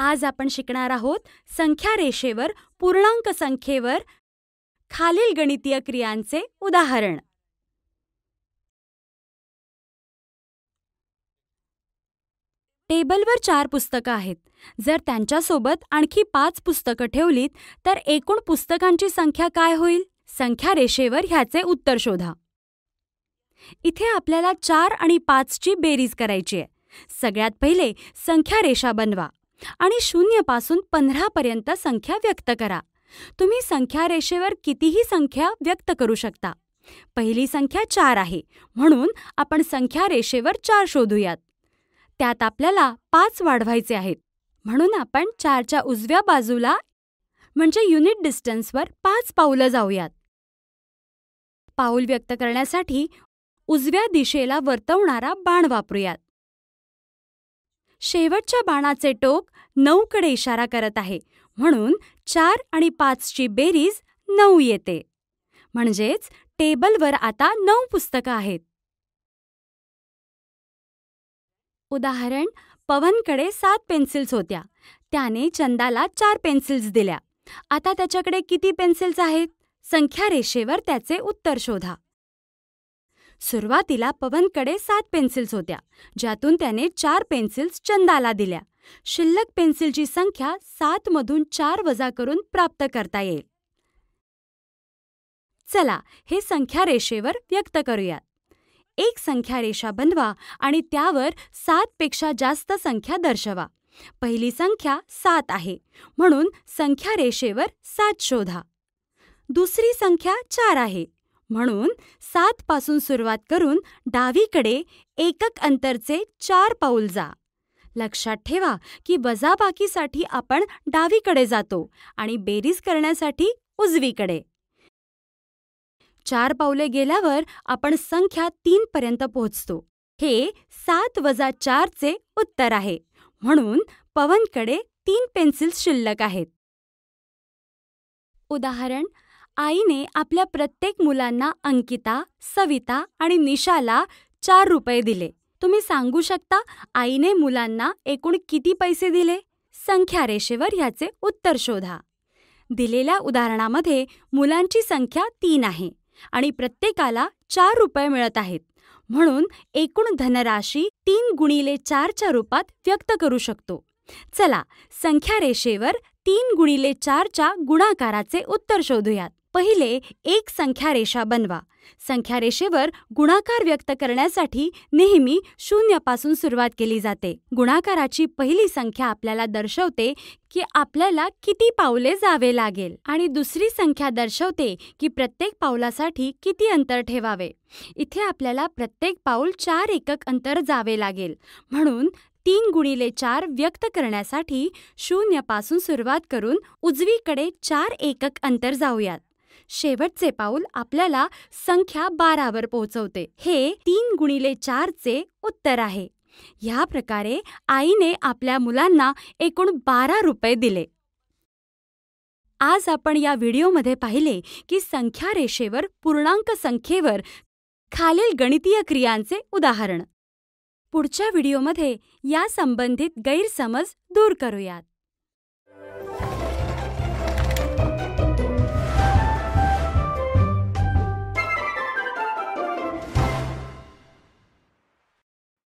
आज आपण शिकणार आहोत संख्या रेषेवर पूर्णांक संख्येवर खालील गणितीय क्रियांचे उदाहरण टेबलवर चार पुस्तकं आहेत जर त्यांच्यासोबत आणखी पाच पुस्तकं ठेवलीत तर एकूण पुस्तकांची संख्या काय होईल संख्या रेषेवर ह्याचे उत्तर शोधा इथे आपल्याला चार आणि पाचची बेरीज करायची आहे सगळ्यात पहिले संख्या रेषा बनवा आणि शून्यपासून पंधरापर्यंत संख्या व्यक्त करा तुम्ही संख्या रेषेवर कितीही संख्या व्यक्त करू शकता पहिली संख्या चार आहे म्हणून आपण संख्या रेषेवर चार शोधूयात त्यात आपल्याला पाच वाढवायचे आहेत म्हणून आपण चारच्या उजव्या बाजूला म्हणजे युनिट डिस्टन्सवर पाच पाऊलं जाऊयात पाऊल व्यक्त करण्यासाठी उजव्या दिशेला वर्तवणारा बाण वापरूयात शेवटच्या बाणाचे टोक नऊकडे इशारा करत आहे म्हणून चार आणि ची बेरीज नऊ येते म्हणजेच टेबलवर आता नऊ पुस्तकं आहेत उदाहरण पवनकडे सात पेन्सिल्स होत्या त्याने चंदाला चार पेन्सिल्स दिल्या आता त्याच्याकडे किती पेन्सिल्स आहेत संख्या रेषेवर त्याचे उत्तर शोधा सुरुवातीला पवनकडे सात पेन्सिल्स होत्या ज्यातून त्याने चार पेन्सिल्स चंदाला दिल्या शिल्लक पेन्सिलची संख्या मधून चार वजा करून प्राप्त करता येईल चला हे संख्या रेषेवर व्यक्त करूयात एक संख्या रेषा बनवा आणि त्यावर पेक्षा जास्त संख्या दर्शवा पहिली संख्या सात आहे म्हणून संख्या रेषेवर सात शोधा दुसरी संख्या चार आहे म्हणून सात पासून सुरुवात करून डावीकडे एकक अंतरचे चार पाऊल जा लक्षात ठेवा की वजाबाकीसाठी आपण डावीकडे जातो आणि बेरीज करण्यासाठी उजवीकडे चार पावले गेल्यावर आपण संख्या तीन पर्यंत पोहोचतो हे सात वजा चारचे उत्तर आहे म्हणून पवनकडे तीन पेन्सिल्स शिल्लक आहेत उदाहरण आईने आपल्या प्रत्येक मुलांना अंकिता सविता आणि निशाला चार रुपये दिले तुम्ही सांगू शकता आईने मुलांना एकूण किती पैसे दिले संख्या रेषेवर ह्याचे उत्तर शोधा दिलेल्या उदाहरणामध्ये मुलांची संख्या तीन आहे आणि प्रत्येकाला चार रुपये मिळत आहेत म्हणून एकूण धनराशी तीन गुणिले चारच्या रूपात व्यक्त करू शकतो चला संख्या रेषेवर तीन गुणिले चारच्या गुणाकाराचे उत्तर शोधूयात पहिले एक संख्या रेषा बनवा संख्या रेषेवर गुणाकार व्यक्त करण्यासाठी नेहमी पासून सुरुवात केली जाते गुणाकाराची पहिली संख्या आपल्याला दर्शवते की आपल्याला किती पावले जावे लागेल आणि दुसरी संख्या दर्शवते की प्रत्येक पावलासाठी किती अंतर ठेवावे इथे आपल्याला प्रत्येक पाऊल चार एकक अंतर जावे लागेल म्हणून तीन गुणिले चार व्यक्त करण्यासाठी शून्यापासून सुरुवात करून उजवीकडे चार एकक अंतर जाऊयात शेवटचे पाऊल आपल्याला संख्या बारावर पोहोचवते हे तीन गुणिले चारचे उत्तर आहे ह्या प्रकारे आईने आपल्या मुलांना एकूण बारा रुपये दिले आज आपण या व्हिडिओमध्ये पाहिले की संख्या रेषेवर पूर्णांक संख्येवर खालील गणितीय क्रियांचे उदाहरण पुढच्या व्हिडिओमध्ये यासंबंधित गैरसमज दूर करूयात